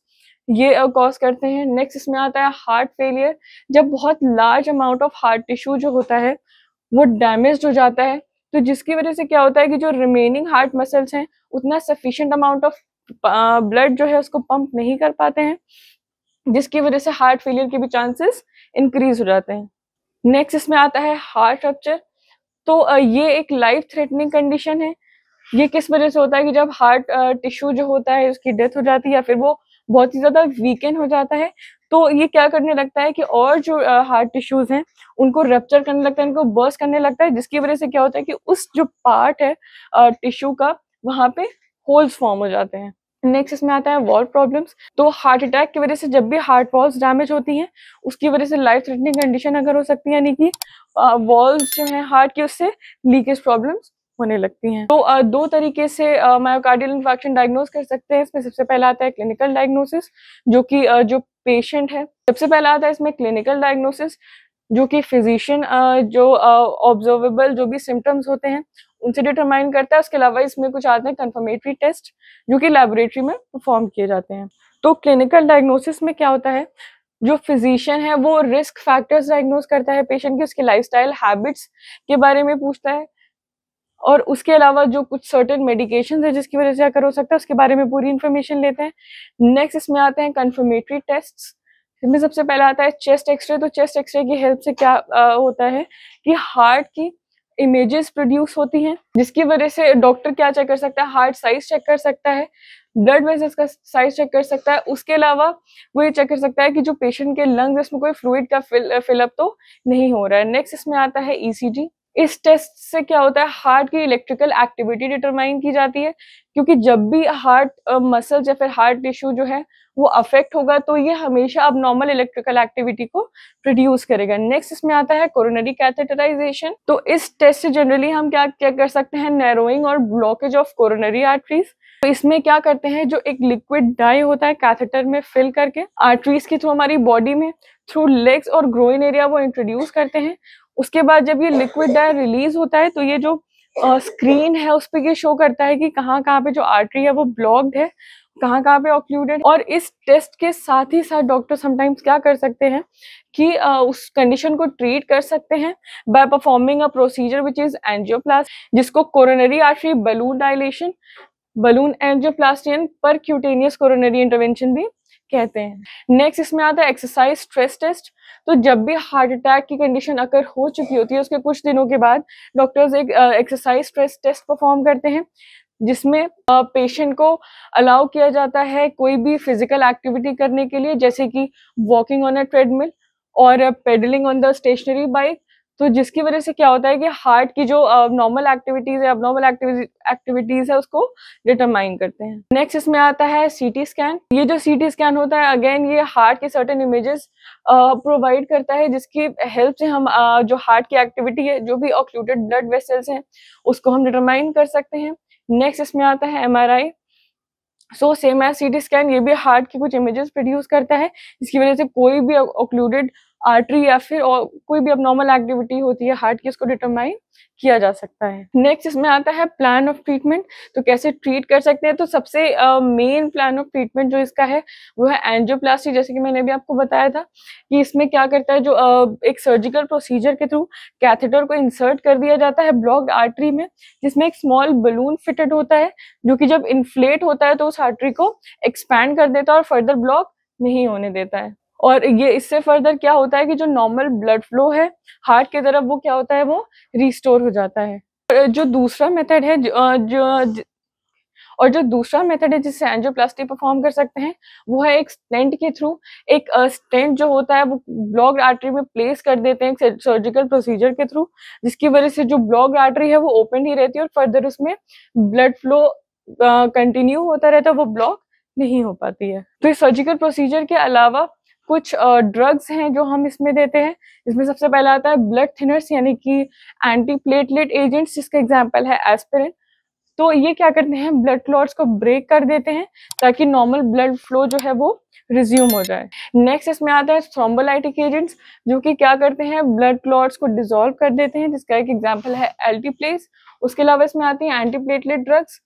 ये कॉज करते हैं नेक्स्ट इसमें आता है हार्ट फेलियर जब बहुत large amount of heart tissue जो होता है वो डैमेज हो जाता है तो जिसकी वजह से क्या होता है कि जो रिमेनिंग हार्ट मसल्स हैं उतना सफिशेंट अमाउंट ऑफ ब्लड जो है उसको पंप नहीं कर पाते हैं जिसकी वजह से हार्ट फेलियर के भी चांसेस इंक्रीज हो जाते हैं नेक्स्ट इसमें आता है हार्ट रप्चर तो ये एक लाइफ थ्रेटनिंग कंडीशन है ये किस वजह से होता है कि जब हार्ट टिश्यू जो होता है उसकी डेथ हो जाती है या फिर वो बहुत ही ज़्यादा वीकेंड हो जाता है तो ये क्या करने लगता है कि और जो हार्ट टिश्यूज हैं उनको रप्चर करने लगता है उनको बर्स करने लगता है जिसकी वजह से क्या होता है कि उस जो पार्ट है टिश्यू का वहाँ पे होल्स फॉर्म हो जाते हैं नेक्स्ट इसमें आता है वॉल प्रॉब्लम्स तो हार्ट अटैक की वजह से जब भी हार्ट वॉल्स डैमेज होती हैं उसकी वजह से लाइफ थ्रेटनिंग कंडीशन अगर हो सकती है यानी कि वॉल्स जो हैं हार्ट की उससे लीकेज प्रॉब्लम्स होने लगती हैं तो दो तरीके से मायोकार्डियल इन्फेक्शन डायग्नोज कर सकते हैं इसमें सबसे पहला आता है क्लिनिकल डायग्नोसिस जो कि जो पेशेंट है सबसे पहला आता है इसमें क्लिनिकल डायग्नोसिस जो कि फिजिशियन जो ऑब्जर्वेबल जो भी सिम्टम्स होते हैं उनसे डिटरमाइन करता है उसके अलावा इसमें कुछ आते हैं कन्फर्मेटरी टेस्ट जो कि लेबोरेटरी में परफॉर्म किए जाते हैं तो क्लिनिकल डायग्नोसिस में क्या होता है जो फिजिशियन है वो रिस्क फैक्टर्स डायग्नोज करता है पेशेंट की उसकी लाइफस्टाइल हैबिट्स के बारे में पूछता है और उसके अलावा जो कुछ सर्टेन मेडिकेशन है जिसकी वजह से अगर हो सकता है उसके बारे में पूरी इन्फॉर्मेशन लेते हैं नेक्स्ट इसमें आते हैं कन्फर्मेटरी टेस्ट इसमें सबसे पहला आता है चेस्ट एक्सरे तो चेस्ट एक्सरे की हेल्प से क्या आ, होता है कि हार्ट की इमेजेस प्रोड्यूस होती हैं जिसकी वजह से डॉक्टर क्या चेक कर सकता है हार्ट साइज चेक कर सकता है ब्लड वेजेस का साइज चेक कर सकता है उसके अलावा वो ये चेक कर सकता है कि जो पेशेंट के लंग्स उसमें कोई फ्लूड का फिलअप तो नहीं हो रहा है नेक्स्ट इसमें आता है ई e इस टेस्ट से क्या होता है हार्ट की इलेक्ट्रिकल एक्टिविटी डिटरमाइन की जाती है क्योंकि जब भी हार्ट मसल या फिर हार्ट टिश्यू जो है वो अफेक्ट होगा तो ये हमेशा अब नॉर्मल इलेक्ट्रिकल एक्टिविटी को प्रोड्यूस करेगा नेक्स्ट इसमें आता है कोरोनरी कैथेटराइजेशन तो इस टेस्ट से जनरली हम क्या क्या कर सकते हैं नैरोइंग और ब्लॉकेज ऑफ कोरोनरी आर्टरीज तो इसमें क्या करते हैं जो एक लिक्विड डाई होता है कैथेटर में फिल करके आर्टरीज के थ्रू हमारी बॉडी में थ्रू लेग्स और ग्रोइन एरिया वो इंट्रोड्यूस करते हैं उसके बाद जब ये लिक्विड डाय रिलीज होता है तो ये जो स्क्रीन uh, है उस पर ये शो करता है कि कहाँ कहाँ पे जो आर्टरी है वो ब्लॉक्ड है कहाँ कहाँ पे ऑक्लूडेड और इस टेस्ट के साथ ही साथ डॉक्टर समटाइम्स क्या कर सकते हैं कि uh, उस कंडीशन को ट्रीट कर सकते हैं by performing a procedure which is angio जिसको coronary artery balloon dilation balloon angioplasty and percutaneous coronary intervention भी कहते हैं नेक्स्ट इसमें आता है एक्सरसाइज स्ट्रेस टेस्ट तो जब भी हार्ट अटैक की कंडीशन अगर हो चुकी होती है उसके कुछ दिनों के बाद डॉक्टर्स एक एक्सरसाइज स्ट्रेस टेस्ट परफॉर्म करते हैं जिसमें पेशेंट को अलाउ किया जाता है कोई भी फिजिकल एक्टिविटी करने के लिए जैसे कि वॉकिंग ऑन अ ट्रेडमिल और pedalling on the stationary bike तो जिसकी वजह से क्या होता है कि हार्ट की जो नॉर्मल एक्टिविटीज है नॉर्मल एक्टिविटीज है उसको डिटरमाइन करते हैं नेक्स्ट इसमें आता है सीटी स्कैन ये जो सीटी स्कैन होता है अगेन ये हार्ट के सर्टेन इमेजेस प्रोवाइड करता है जिसकी हेल्प से हम uh, जो हार्ट की एक्टिविटी है जो भी ऑक्लूटेड ब्लड वेसल्स हैं उसको हम डिटरमाइन कर सकते हैं नेक्स्ट इसमें आता है M so same as C scan ये भी हार्ट की कुछ इमेजेस प्रोड्यूस करता है जिसकी वजह से कोई भी ऑक्लूडेड आर्टरी या फिर और कोई भी अब नॉर्मल एक्टिविटी होती है हार्ट की इसको डिटरमाइन किया जा सकता है नेक्स्ट इसमें आता है प्लान ऑफ ट्रीटमेंट तो कैसे ट्रीट कर सकते हैं तो सबसे मेन प्लान ऑफ ट्रीटमेंट जो इसका है वो है एंजियोप्लास्टी जैसे कि मैंने भी आपको बताया था कि इसमें क्या करता है जो uh, एक सर्जिकल प्रोसीजर के थ्रू कैथेटर को इंसर्ट कर दिया जाता है ब्लॉक आर्टरी में जिसमें एक स्मॉल बलून फिटेड होता है जो कि जब इन्फ्लेट होता है तो उस आर्टरी को एक्सपैंड कर देता है और फर्दर ब्लॉक नहीं होने देता है और ये इससे फर्दर क्या होता है कि जो नॉर्मल ब्लड फ्लो है हार्ट की तरफ वो क्या होता है वो रिस्टोर हो जाता है जो दूसरा मेथड है जो, जो और जो दूसरा मेथड है जिससे एंजियोप्लास्टी परफॉर्म कर सकते हैं वो है एक स्टेंट के थ्रू एक स्टेंट जो होता है वो ब्लॉक आर्टरी में प्लेस कर देते हैं सर्जिकल प्रोसीजर के थ्रू जिसकी वजह से जो ब्लॉक आर्टरी है वो ओपन ही रहती है और फर्दर उसमें ब्लड फ्लो कंटिन्यू होता रहता है वो ब्लॉक नहीं हो पाती है तो इस सर्जिकल प्रोसीजर के अलावा कुछ ड्रग्स हैं जो हम इसमें देते हैं इसमें सबसे पहला आता है ब्लड थिनर्स यानी कि एंटी प्लेटलेट एजेंट्स जिसका एग्जाम्पल है एस्पिरिन तो ये क्या करते हैं ब्लड क्लॉट्स को ब्रेक कर देते हैं ताकि नॉर्मल ब्लड फ्लो जो है वो रिज्यूम हो जाए नेक्स्ट इसमें आता है थ्रोम्बोलाइटिक एजेंट्स जो कि क्या करते हैं ब्लड क्लॉट्स को डिजोल्व कर देते हैं जिसका एक एग्जाम्पल है एल्टीप्लेस उसके अलावा इसमें आती है एंटीप्लेटलेट ड्रग्स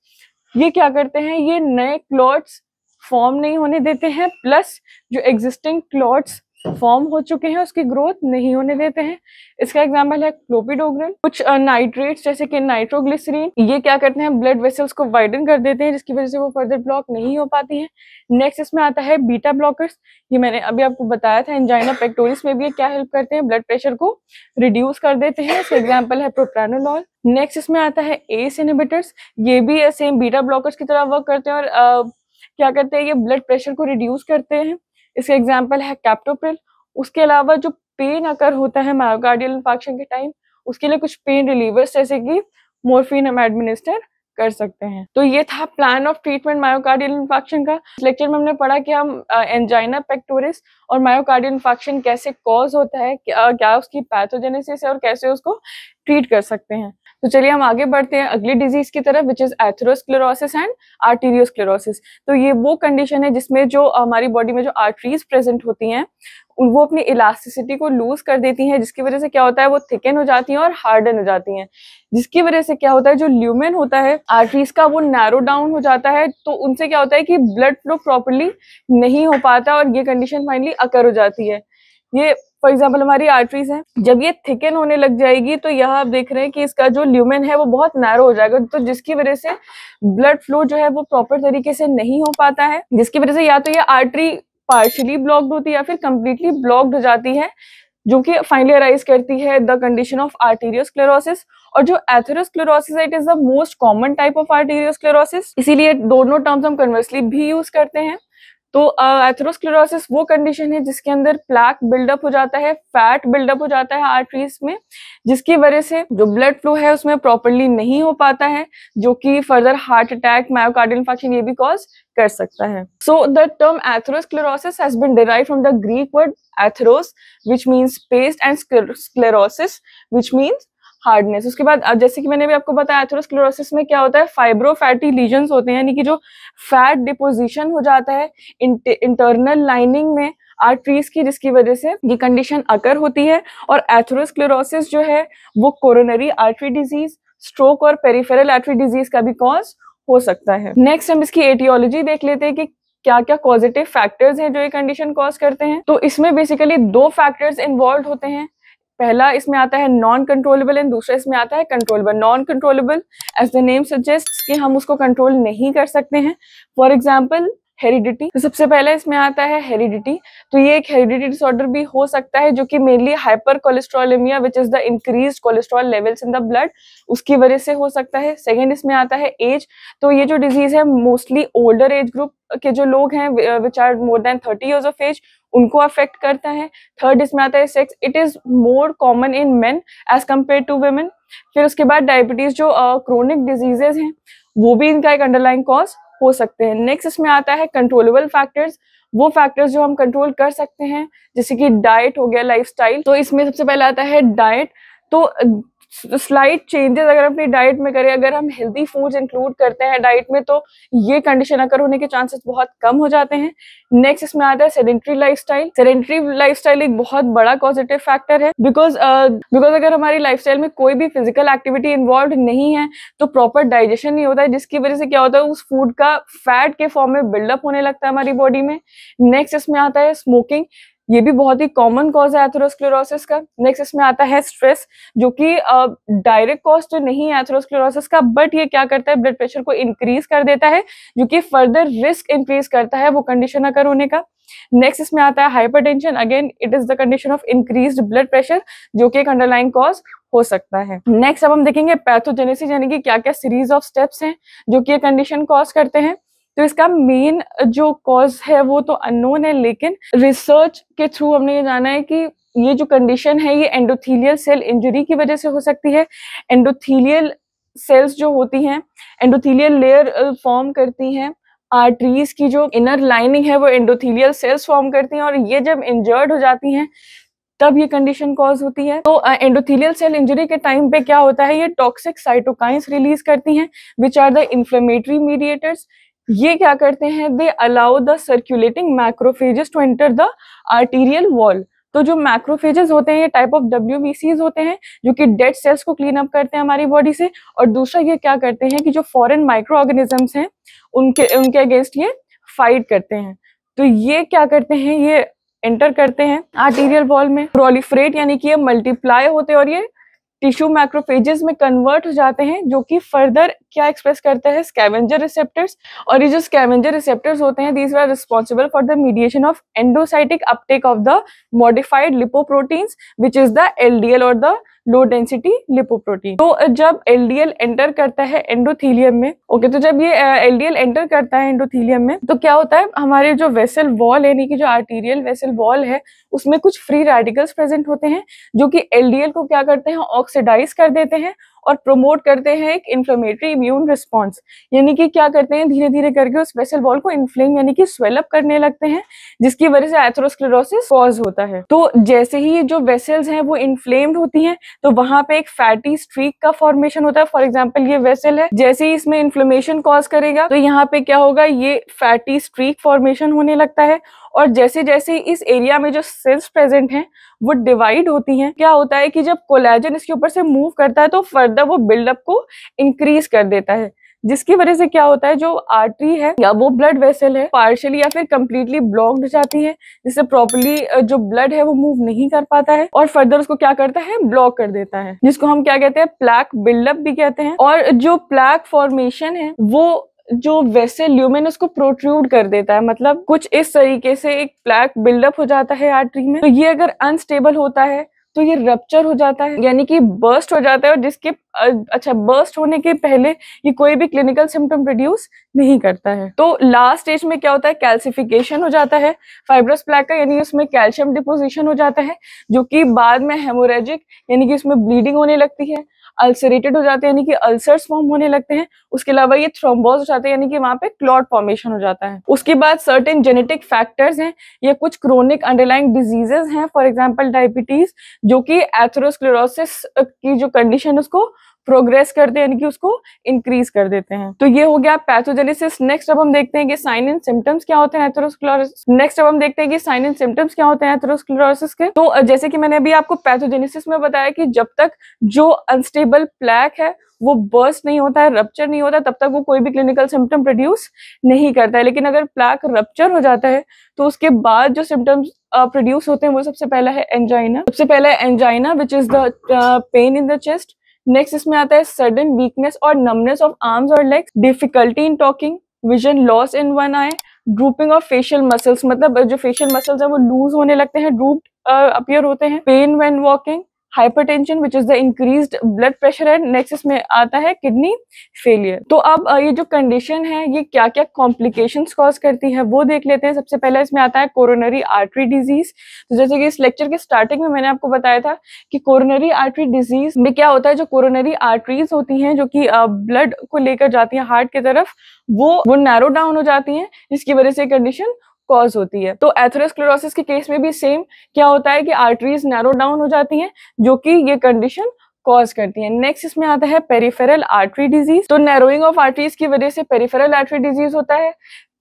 ये क्या करते हैं ये नए क्लॉट्स फॉर्म नहीं होने देते हैं प्लस जो एग्जिस्टिंग क्लॉट्स फॉर्म हो चुके हैं उसकी ग्रोथ नहीं होने देते हैं इसका एग्जाम्पल है क्लोपिडोग्रन कुछ नाइट्रेट्स जैसे कि नाइट्रोग्लिसरीन ये क्या करते हैं ब्लड वेसल्स को वाइडन कर देते हैं जिसकी वजह से वो फर्दर ब्लॉक नहीं हो पाती है नेक्स्ट इसमें आता है बीटा ब्लॉकर्स ये मैंने अभी आपको बताया था एंजाइना पेक्टोरिस में भी क्या हेल्प करते हैं ब्लड प्रेशर को रिड्यूस कर देते हैं इसका एग्जाम्पल है प्रोप्रानोलॉल नेक्स्ट इसमें आता है एस इनिबिटर्स ये भी सेम बीटा ब्लॉकर्स की तरह वर्क करते हैं और क्या करते हैं ये ब्लड प्रेशर को रिड्यूस करते हैं इसका एग्जाम्पल है कैप्टोप्रिल उसके अलावा जो पेन अगर होता है मायोकार्डियल इन्फेक्शन के टाइम उसके लिए कुछ पेन रिलीवर्स जैसे कि मोरफिन हम एडमिनिस्टर कर सकते हैं तो ये था plan of treatment myocardial infection का लेक्चर में हमने पढ़ा कि हम एंजाइना पेक्टोरिस और मायोकार्डियल इन्फेक्शन कैसे कॉज होता है क्या, क्या उसकी पैथोजेनेसिस है और कैसे उसको ट्रीट कर सकते हैं तो चलिए हम आगे बढ़ते हैं अगली डिजीज की तरफ which is atherosclerosis and arteriosclerosis तो ये वो कंडीशन है जिसमें जो हमारी बॉडी में जो आर्टरीज प्रेजेंट होती हैं वो अपनी इलास्टिसिटी को लूज कर देती हैं जिसकी वजह से क्या होता है वो थिकन हो जाती हैं और हार्डन हो जाती हैं जिसकी वजह से क्या होता है जो ल्यूमेन होता है आर्टरीज का वो नैरो डाउन हो जाता है तो उनसे क्या होता है कि ब्लड फ्लो प्रॉपरली नहीं हो पाता और ये कंडीशन फाइनली अकर हो जाती है ये फॉर एग्जाम्पल हमारी आर्टरीज हैं जब ये थिकन होने लग जाएगी तो यहाँ आप देख रहे हैं कि इसका जो ल्यूमेन है वो बहुत नैरो हो जाएगा तो जिसकी वजह से ब्लड फ्लो जो है वो प्रॉपर तरीके से नहीं हो पाता है जिसकी वजह से या तो ये आर्टरी पार्शली ब्लॉक्ड होती है या फिर कंप्लीटली ब्लॉक्ड हो जाती है जो कि फाइनली अराइज करती है द कंडीशन ऑफ क्लेरोसिस और जो sclerosis it is the most common type of sclerosis इसीलिए दोनों टर्म्स हम कन्वर्सली भी यूज करते हैं तो एथरोस्क्लेरोसिस uh, वो कंडीशन है जिसके अंदर प्लाक बिल्डअप हो जाता है फैट बिल्डअप हो जाता है आर्टरीज में जिसकी वजह से जो ब्लड फ्लो है उसमें प्रॉपरली नहीं हो पाता है जो कि further heart attack myocardial infection ये भी कॉज कर सकता है so the term atherosclerosis has been derive from the Greek word atheros which means paste and sclerosis which means hardness उसके बाद जैसे कि मैंने भी आपको बताया एथेरोस्क्लेरोसिस में क्या होता है फाइब्रोफैटी लीजन होते हैं यानी कि जो फैट डिपोजिशन हो जाता है इंटरनल लाइनिंग में आर्टरीज की जिसकी वजह से ये कंडीशन अकर होती है और एथरोस्क्लेरोसिस जो है वो कोरोनरी आर्टरी डिजीज स्ट्रोक और पेरिफेरल आर्टरी डिजीज का भी कॉज हो सकता है नेक्स्ट हम इसकी एटियोलॉजी देख लेते हैं कि क्या क्या पॉजिटिव फैक्टर्स हैं जो ये कंडीशन कॉज करते हैं तो इसमें बेसिकली दो फैक्टर्स इन्वॉल्व होते हैं पहला इसमें आता है नॉन कंट्रोलेबल एंड दूसरा इसमें आता है controllable non controllable as the name suggest कि हम उसको कंट्रोल नहीं कर सकते हैं फॉर एग्जाम्पल हेरिडिटी तो सबसे पहले इसमें आता है हेरिडिटी तो ये एक हेरिडिटी डिसऑर्डर भी हो सकता है जो कि mainly hyper cholesterolemia which is the increase cholesterol levels in the blood उसकी वजह से हो सकता है सेकेंड इसमें आता है एज तो ये जो डिजीज है मोस्टली ओल्डर एज ग्रुप के जो लोग हैं which are more than thirty years of age उनको अफेक्ट करता है थर्ड इसमें आता है sex it is more common in men as compare to women फिर उसके बाद डायबिटीज़ जो क्रोनिक uh, डिजीजेज हैं वो भी इनका एक अंडरलाइन कॉज हो सकते हैं नेक्स्ट इसमें आता है कंट्रोलेबल फैक्टर्स वो फैक्टर्स जो हम कंट्रोल कर सकते हैं जैसे कि डाइट हो गया लाइफस्टाइल तो इसमें सबसे पहले आता है डाइट तो स्लाइट चेंजेस अगर अपनी डाइट में करें अगर हम हेल्दी फूड्स इंक्लूड करते हैं डाइट में तो ये कंडीशन अगर होने के चांसेस बहुत कम हो जाते हैं नेक्स्ट इसमें आता है सेडेंट्री लाइफस्टाइल सेडेंट्री लाइफस्टाइल एक बहुत बड़ा पॉजिटिव फैक्टर है बिकॉज बिकॉज uh, अगर हमारी लाइफ में कोई भी फिजिकल एक्टिविटी इन्वॉल्व नहीं है तो प्रॉपर डाइजेशन नहीं होता है जिसकी वजह से क्या होता है उस फूड का फैट के फॉर्म में बिल्डअप होने लगता है हमारी बॉडी में नेक्स्ट इसमें आता है स्मोकिंग ये भी बहुत ही कॉमन कॉज है एथरोस्क्लेरोसिस का नेक्स्ट इसमें आता है स्ट्रेस जो कि डायरेक्ट कॉज तो नहीं है एथरोस्क्लेरोसिस का बट ये क्या करता है ब्लड प्रेशर को इंक्रीज कर देता है जो कि फर्दर रिस्क इंक्रीज करता है वो कंडीशन अगर होने का नेक्स्ट इसमें आता है tension again it is the condition of increase blood pressure जो कि एक अंडरलाइन कॉज हो सकता है नेक्स्ट अब हम देखेंगे पैथोजेनेसिस यानी कि क्या क्या सीरीज ऑफ स्टेप्स हैं जो कि ये कंडीशन कॉज करते हैं तो इसका मेन जो कॉज है वो तो अननोन है लेकिन रिसर्च के थ्रू हमने ये जाना है कि ये जो कंडीशन है ये एंडोथीलियल सेल इंजरी की वजह से हो सकती है एंडोथीलियल सेल्स जो होती हैं एंडोथीलियल लेयर फॉर्म करती हैं आर्टरीज की जो इनर लाइनिंग है वो एंडोथीलियल सेल्स फॉर्म करती हैं और ये जब इंजर्ड हो जाती हैं तब ये कंडीशन कॉज होती है तो एंडोथीलियल सेल इंजरी के टाइम पे क्या होता है ये टॉक्सिक साइटोकाइंस रिलीज करती हैं which are the inflammatory mediators ये क्या करते हैं they allow the circulating macrophages to enter the arterial wall तो जो मैक्रोफेजेस होते हैं ये टाइप ऑफ डब्ल्यू होते हैं जो कि डेड सेल्स को क्लीन अप करते हैं हमारी बॉडी से और दूसरा ये क्या करते हैं कि जो फॉरेन माइक्रो ऑर्गेनिजम्स हैं उनके उनके अगेंस्ट ये फाइट करते हैं तो ये क्या करते हैं ये एंटर करते हैं आर्टीरियल वॉल में प्रोलिफ्रेट यानी कि ये मल्टीप्लाई होते हैं और ये टिश्यू मैक्रोफेजेस में कन्वर्ट हो जाते हैं जो कि फर्दर क्या एक्सप्रेस करता है स्कैवेंजर रिसेप्टर्स और ये जो स्कैवेंजर रिसेप्टर्स होते हैं these are responsible for the mediation of endocytic uptake of the modified lipoproteins which is the LDL और द लो डेंसिटी लिपोप्रोटीन तो जब एलडीएल एंटर करता है एंडोथीलियम में ओके okay, तो जब ये एलडीएल एंटर करता है एंडोथीलियम में तो क्या होता है हमारे जो वेसल वॉल है यानी कि जो आर्टीरियल वेसल वॉल है उसमें कुछ फ्री रेडिकल्स प्रेजेंट होते हैं जो कि एलडीएल को क्या करते हैं ऑक्सीडाइज कर देते हैं और प्रोमोट करते हैं एक इन्फ्लेमेटरी इम्यून रिस्पॉन्स यानी कि क्या करते हैं धीरे धीरे करके उस वेसल वॉल को इन्फ्लेम यानी कि स्वेलअप करने लगते हैं जिसकी वजह से एथ्रोस्क्लेरोसिस कॉज होता है तो जैसे ही जो वेसल्स हैं वो इन्फ्लेम्ड होती हैं तो वहां पे एक फैटी स्ट्रीक का फॉर्मेशन होता है फॉर एग्जाम्पल ये वेसल है जैसे ही इसमें इन्फ्लेमेशन कॉज करेगा तो यहाँ पे क्या होगा ये फैटी स्ट्रीक फॉर्मेशन होने लगता है और जैसे जैसे इस एरिया में जो सेल्स प्रेजेंट हैं वो डिवाइड होती हैं क्या होता है कि जब कोलेजन इसके ऊपर से मूव करता है तो फर्दर वो बिल्डअप को इंक्रीज कर देता है जिसकी वजह से क्या होता है जो आर्टरी है या वो ब्लड वेसल है पार्शली या फिर कम्प्लीटली ब्लॉक्ड हो जाती है जिससे प्रॉपरली जो ब्लड है वो मूव नहीं कर पाता है और फर्दर उसको क्या करता है ब्लॉक कर देता है जिसको हम क्या कहते हैं प्लैक बिल्डअप भी कहते हैं और जो प्लैक फॉर्मेशन है वो जो वैसे ल्यूमेन उसको प्रोट्रूड कर देता है मतलब कुछ इस तरीके से एक प्लैक बिल्डअप हो जाता है आर्टरी में तो ये अगर अनस्टेबल होता है तो ये रप्चर हो जाता है यानी कि बर्स्ट हो जाता है और जिसके अच्छा बर्स्ट होने के पहले ये कोई भी क्लिनिकल सिम्टम प्रोड्यूस नहीं करता है तो लास्ट स्टेज में क्या होता है कैल्सिफिकेशन हो जाता है फाइब्रस प्लैक का यानी उसमें कैल्शियम डिपोजिशन हो जाता है जो कि बाद में हेमोरेजिक यानी कि उसमें ब्लीडिंग होने लगती है अल्सरेटेड हो जाते हैं यानी कि अल्सर्स फॉर्म होने लगते हैं उसके अलावा ये थ्रोम्बोज हो जाते हैं यानी कि वहाँ पे क्लॉट फॉर्मेशन हो जाता है उसके बाद सर्टेन जेनेटिक फैक्टर्स हैं या कुछ क्रोनिक अंडरलाइंग डिजीजेज हैं फॉर एग्जाम्पल डायबिटीज जो कि एथरोस्क्लेरोसिस की जो कंडीशन उसको प्रोग्रेस करते हैं यानी कि उसको इंक्रीज कर देते हैं तो ये हो गया पैथोजेनेसिस नेक्स्ट अब हम देखते हैं कि साइन एंड सिम्टम्स क्या होते हैं एथेरोस्क्लेरोसिस नेक्स्ट अब हम देखते हैं कि साइन एंड सिम्टम्स क्या होते हैं एथेरोस्क्लेरोसिस के तो जैसे कि मैंने अभी आपको पैथोजेनेसिस में बताया कि जब तक जो अनस्टेबल स्टेबल प्लैक है वो बर्स्ट नहीं होता है रप्चर नहीं होता तब तक वो कोई भी क्लिनिकल सिम्टम प्रोड्यूस नहीं करता है लेकिन अगर प्लैक रप्चर हो जाता है तो उसके बाद जो सिम्टम्स प्रोड्यूस होते हैं वो सबसे पहला है एंजाइना सबसे पहला है angina which is the pain in the chest next इसमें आता है सडन वीकनेस और नमनेस ऑफ आर्म्स और legs difficulty in talking vision loss in one eye drooping of facial muscles मतलब जो फेशियल मसल्स है वो लूज होने लगते हैं ड्रूप अपियर होते हैं pain when walking hypertension which is the increase blood pressure and next इसमें आता है किडनी फेलियर तो अब ये जो कंडीशन है ये क्या क्या कॉम्प्लिकेशन कॉज करती है वो देख लेते हैं सबसे पहले इसमें आता है कोरोनरी आर्टरी डिजीज तो जैसे कि इस लेक्चर के स्टार्टिंग में मैंने आपको बताया था कि कोरोनरी आर्टरी डिजीज में क्या होता है जो कोरोनरी आर्टरीज होती हैं जो कि ब्लड को लेकर जाती हैं हार्ट की तरफ वो वो नैरो डाउन हो जाती हैं जिसकी वजह से कंडीशन कॉज होती है तो एथरोस्क्लेरोसिस के केस में भी सेम क्या होता है कि आर्टरीज नैरो डाउन हो जाती हैं जो कि ये कंडीशन कॉज करती है नेक्स्ट इसमें आता है पेरिफेरल आर्टरी डिजीज तो नैरोइंग ऑफ आर्टरीज की वजह से पेरिफेरल आर्टरी डिजीज होता है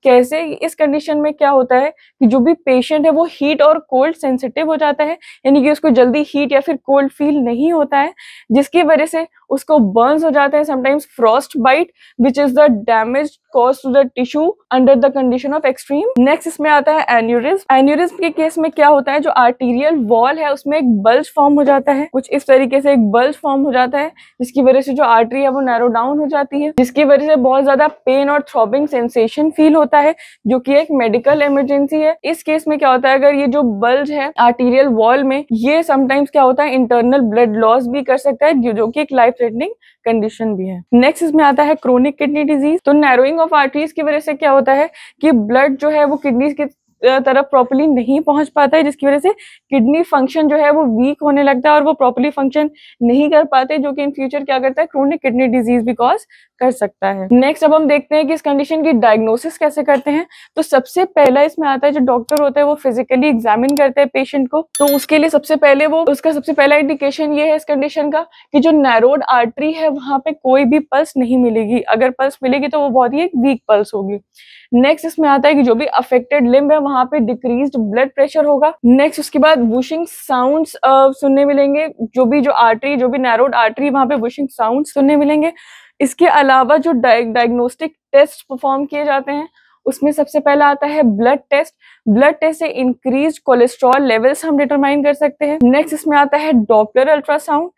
कैसे इस कंडीशन में क्या होता है कि जो भी पेशेंट है वो हीट और कोल्ड सेंसिटिव हो जाता है यानी कि उसको जल्दी हीट या फिर कोल्ड फील नहीं होता है जिसकी वजह से उसको बर्न्स हो जाते हैं sometimes frost bite which is the damage cause to the tissue under the condition of extreme next इसमें आता है एन्यूरिज्म एन्यूरिज्म के केस में क्या होता है जो आर्टीरियल वॉल है उसमें एक बल्ज फॉर्म हो जाता है कुछ इस तरीके से एक बल्ज फॉर्म हो जाता है जिसकी वजह से जो आर्टरी है वो नैरो डाउन हो जाती है जिसकी वजह से बहुत ज्यादा पेन और थ्रॉबिंग सेंसेशन फील होता होता है जो कि एक मेडिकल इमरजेंसी है इस केस में क्या होता है अगर ये जो बल्ज है आर्टीरियल वॉल में ये समटाइम्स क्या होता है इंटरनल ब्लड लॉस भी कर सकता है जो कि एक लाइफ थ्रेटनिंग कंडीशन भी है नेक्स्ट इसमें आता है क्रोनिक किडनी डिजीज तो नैरोइंग ऑफ आर्टरीज की वजह से क्या होता है कि ब्लड जो है वो किडनीज के तरफ प्रॉपरली नहीं पहुंच पाता है जिसकी वजह से किडनी फंक्शन जो है वो वीक होने लगता है और वो प्रॉपरली फंक्शन नहीं कर पाते जो कि इन फ्यूचर क्या करता है क्रोनिक किडनी डिजीज भी कॉज कर सकता है नेक्स्ट अब हम देखते हैं कि इस कंडीशन की डायग्नोसिस कैसे करते हैं तो सबसे पहला इसमें आता है जो डॉक्टर होता है वो फिजिकली एग्जामिन करते हैं पेशेंट को तो उसके लिए सबसे पहले वो उसका सबसे पहला इंडिकेशन ये है इस कंडीशन का कि जो नैरोड आर्टरी है वहां पे कोई भी पल्स नहीं मिलेगी अगर पल्स मिलेगी तो वो बहुत ही एक वीक पल्स होगी नेक्स्ट इसमें आता है कि जो भी अफेक्टेड लिम्ब है वहां पे डिक्रीज ब्लड प्रेशर होगा नेक्स्ट उसके बाद बुशिंग साउंड सुनने मिलेंगे जो भी जो आर्टरी जो भी नैरोड आर्टरी वहां पे बुशिंग साउंड सुनने मिलेंगे इसके अलावा जो डायग्नोस्टिक टेस्ट परफॉर्म किए जाते हैं उसमें सबसे पहला आता है ब्लड टेस्ट ब्लड टेस्ट से इंक्रीज कोलेस्ट्रॉल लेवल्स हम डिटरमाइन कर सकते हैं नेक्स्ट इसमें आता है डॉपलर अल्ट्रासाउंड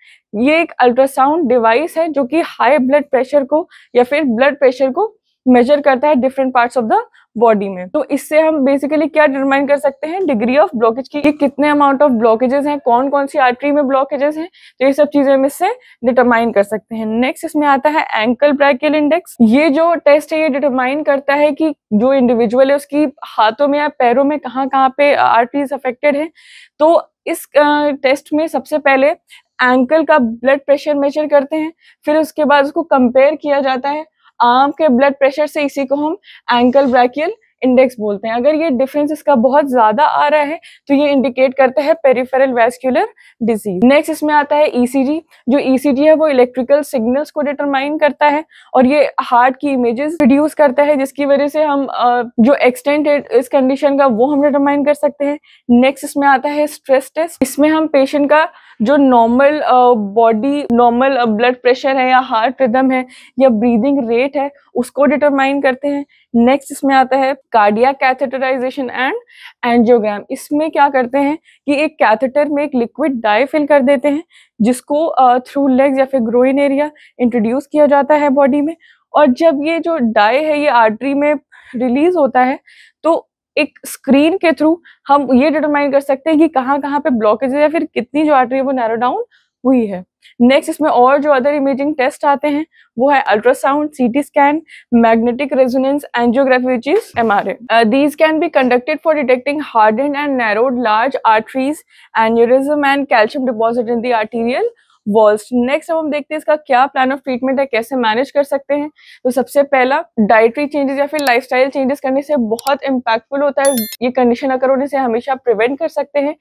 ये एक अल्ट्रासाउंड डिवाइस है जो कि हाई ब्लड प्रेशर को या फिर ब्लड प्रेशर को मेजर करता है different parts of the body में तो इससे हम बेसिकली क्या डिटरमाइन कर सकते हैं डिग्री ऑफ ब्लॉकेज की कि कितने अमाउंट ऑफ ब्लॉकेजेस हैं कौन कौन सी आर्टरी में ब्लॉकेजेस हैं तो ये सब चीजें हम इससे डिटरमाइन कर सकते हैं नेक्स्ट इसमें आता है एंकल ब्रैकेल इंडेक्स ये जो टेस्ट है ये डिटरमाइन करता है कि जो इंडिविजुअल है उसकी हाथों में या पैरों में कहाँ कहाँ पे आर्टरीज अफेक्टेड है तो इस टेस्ट में सबसे पहले एंकल का ब्लड प्रेशर मेजर करते हैं फिर उसके बाद उसको कंपेयर किया जाता है आर्म के ब्लड प्रेशर से इसी को हम एंकल ब्रैकियल इंडेक्स बोलते हैं अगर ये डिफरेंस इसका बहुत ज्यादा आ रहा है तो ये इंडिकेट करता है पेरिफेरल वेस्क्यूलर डिजीज नेक्स्ट इसमें आता है ईसीजी e जो ईसीजी e है वो इलेक्ट्रिकल सिग्नल्स को डिटरमाइन करता है और ये हार्ट की इमेजेस प्रोड्यूस करता है जिसकी वजह से हम जो एक्सटेंट इस कंडीशन का वो हम डिटरमाइन कर सकते हैं नेक्स्ट इसमें आता है स्ट्रेस टेस्ट इसमें हम पेशेंट का जो normal body normal blood pressure है या हार्ट रिदम है या ब्रीदिंग रेट है उसको डिटरमाइन करते हैं नेक्स्ट इसमें आता है कार्डिया कैथेटराइजेशन एंड एंजियोग्राम इसमें क्या करते हैं कि एक कैथेटर में एक लिक्विड डाई फिल कर देते हैं जिसको थ्रू uh, लेग्स या फिर ग्रोइन एरिया इंट्रोड्यूस किया जाता है बॉडी में और जब ये जो डाई है ये आर्टरी में रिलीज होता है तो एक स्क्रीन के थ्रू हम ये डिटरमाइन कर सकते हैं कि कहाँ कहाँ पे ब्लॉकेज है या फिर कितनी जो आर्टरी है वो नैरो डाउन हुई है नेक्स्ट इसमें और जो अदर इमेजिंग टेस्ट आते हैं वो है ultrasound CT scan magnetic resonance angiography which is M R A these can be conducted for detecting hard and narrowed large arteries aneurysm and calcium deposit in the arterial worst next अब हम देखते हैं इसका क्या प्लान ऑफ ट्रीटमेंट है कैसे मैनेज कर सकते हैं तो सबसे पहला डाइटरी चेंजेस या फिर लाइफस्टाइल चेंजेस करने से बहुत इम्पैक्टफुल होता है ये कंडीशन अगर होने से हमेशा प्रिवेंट कर सकते हैं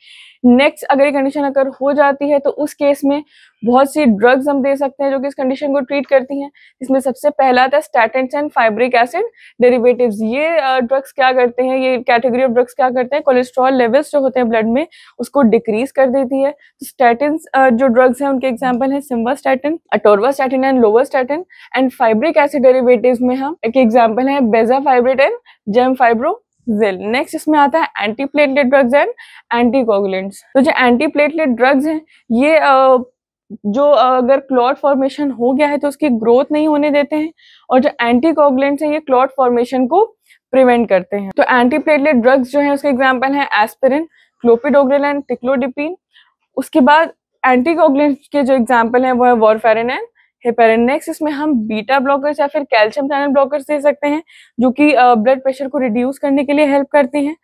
नेक्स्ट अगर ये कंडीशन अगर हो जाती है तो उस केस में बहुत सी ड्रग्स हम दे सकते हैं जो कि इस कंडीशन को ट्रीट करती हैं इसमें सबसे पहला आता है statins and fibric acid derivatives ये ड्रग्स क्या करते हैं ये कैटेगरी ऑफ ड्रग्स क्या करते हैं कोलेस्ट्रॉल लेवल्स जो होते हैं ब्लड में उसको डिक्रीज कर देती है तो स्टैटिन जो ड्रग्स हैं उनके एग्जाम्पल हैं simvastatin atorvastatin and lovastatin and fibric acid derivatives में हम एक एग्जाम्पल है bezafibrate and gem fibro next इसमें आता है एंटीप्लेटलेट ड्रग्स एंड एंटीकोगुलेंट्स तो जो एंटीप्लेटलेट ड्रग्स हैं ये uh, जो अगर क्लॉट फॉर्मेशन हो गया है तो उसकी ग्रोथ नहीं होने देते हैं और जो एंटी हैं ये क्लॉट फॉर्मेशन को प्रिवेंट करते हैं तो एंटी प्लेटलेट ड्रग्स जो है उसके एग्जाम्पल है एस्पिरिन क्लोपिडोग्रेल एंड टिक्लोडिपिन उसके बाद एंटी के जो एग्जाम्पल हैं वो है वॉरफेरिन एंड इसमें हम बीटा ब्लॉकर्स या फिर कैल्शियम चैनल ब्लॉकर्स दे सकते हैं जो कि ब्लड प्रेशर को रिड्यूस करने के लिए हेल्प करती हैं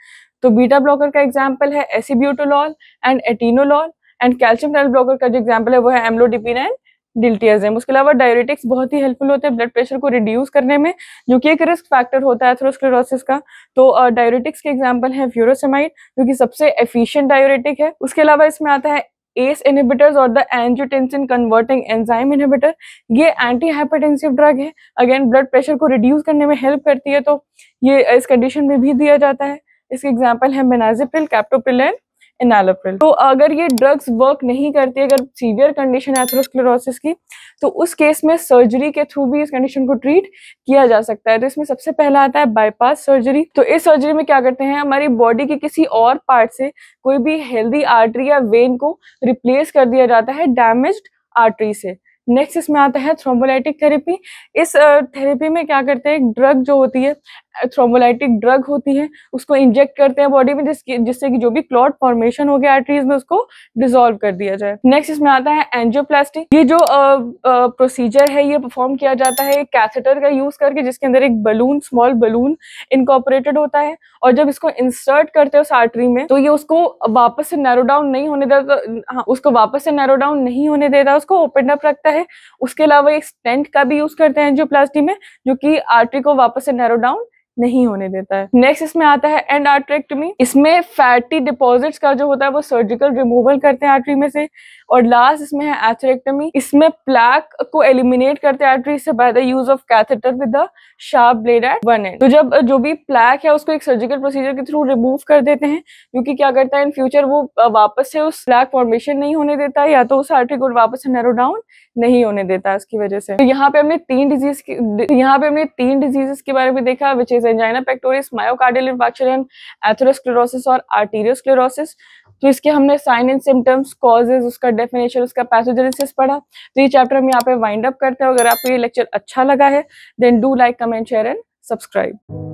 तो बीटा ब्लॉकर का एग्जाम्पल है acebutolol and atenolol and calcium channel blocker का जो एग्जाम्पल है वो है एमलोडिपिन एंड डिल्टियाजम उसके अलावा डायरेटिक्स बहुत ही हेल्पफुल होते हैं ब्लड प्रेशर को रिड्यूस करने में जो कि एक रिस्क फैक्टर होता है एथरोस्क्लेरोसिस का तो डायरेटिक्स uh, के एग्जाम्पल है फ्यूरोसेमाइड जो कि सबसे एफिशिएंट डायोरेटिक है उसके अलावा इसमें आता है एस इनहिबिटर्स और the angiotensin converting enzyme inhibitor ये एंटी हाइपरटेंसिव ड्रग है अगेन ब्लड प्रेशर को रिड्यूस करने में हेल्प करती है तो ये इस कंडीशन में भी दिया जाता है इसके एग्जाम्पल है मेनाजिपिल कैप्टोपिल एंड एनालोप्रिल तो अगर ये ड्रग्स वर्क नहीं करती अगर सीवियर कंडीशन है एथरोस्क्लेरोसिस की तो उस केस में सर्जरी के थ्रू भी इस कंडीशन को ट्रीट किया जा सकता है तो इसमें सबसे पहला आता है बाईपास सर्जरी तो इस सर्जरी में क्या करते हैं हमारी बॉडी के किसी और पार्ट से कोई भी हेल्दी आर्टरी या वेन को रिप्लेस कर दिया जाता है डैमेज आर्टरी से नेक्स्ट इसमें आता है थ्रोम्बोलाइटिक थेरेपी इस थेरेपी में क्या करते हैं एक ड्रग जो होती है थ्रोमोलाइटिक ड्रग होती है उसको इंजेक्ट करते हैं बॉडी में जिसकी जिससे कि जो भी क्लॉट फॉर्मेशन हो गया आर्टरीज में उसको डिजोल्व कर दिया जाए नेक्स्ट इसमें आता है एंजियोप्लास्टी ये जो प्रोसीजर है ये परफॉर्म किया जाता है कैथेटर का यूज करके जिसके अंदर एक बलून स्मॉल बलून इनकॉपरेटेड होता है और जब इसको इंसर्ट करते हैं उस आर्टरी में तो ये उसको वापस से नैरो डाउन नहीं होने देता हाँ उसको वापस से नैरो डाउन नहीं होने देता उसको ओपन अप रखता है उसके अलावा एक स्टेंट का भी यूज करते हैं एंजियोप्लास्टी में जो कि आर्टरी को वापस से नैरो डाउन नहीं होने देता है नेक्स्ट इसमें आता है एंड आर्ट्रेक्टमी इसमें फैटी डिपॉजिट्स का जो होता है वो सर्जिकल रिमूवल करते हैं आर्टरी में से और लास्ट इसमें है एथरेक्टमी इसमें प्लैक को एलिमिनेट करते हैं आर्टरी से by the use of catheter with the sharp blade at one end तो जब जो भी प्लैक है उसको एक सर्जिकल प्रोसीजर के थ्रू रिमूव कर देते हैं क्योंकि क्या करता है इन फ्यूचर वो वापस से उस प्लैक फॉर्मेशन नहीं होने देता है या तो उस आर्ट्री को वापस से नैरो डाउन नहीं होने देता है उसकी वजह से तो यहाँ पे हमने तीन डिजीज यहाँ पे हमने तीन डिजीजेस के बारे में देखा which is disease angina pectoris myocardial infection and और आर्टीरियोस्क्लेरोसिस तो इसके हमने साइन एंड सिम्टम्स कॉजेज उसका डेफिनेशन उसका पैथोजेनेसिस पढ़ा तो ये चैप्टर हम यहाँ पे वाइंड अप करते हैं अगर आपको ये लेक्चर अच्छा लगा है then do like comment share and subscribe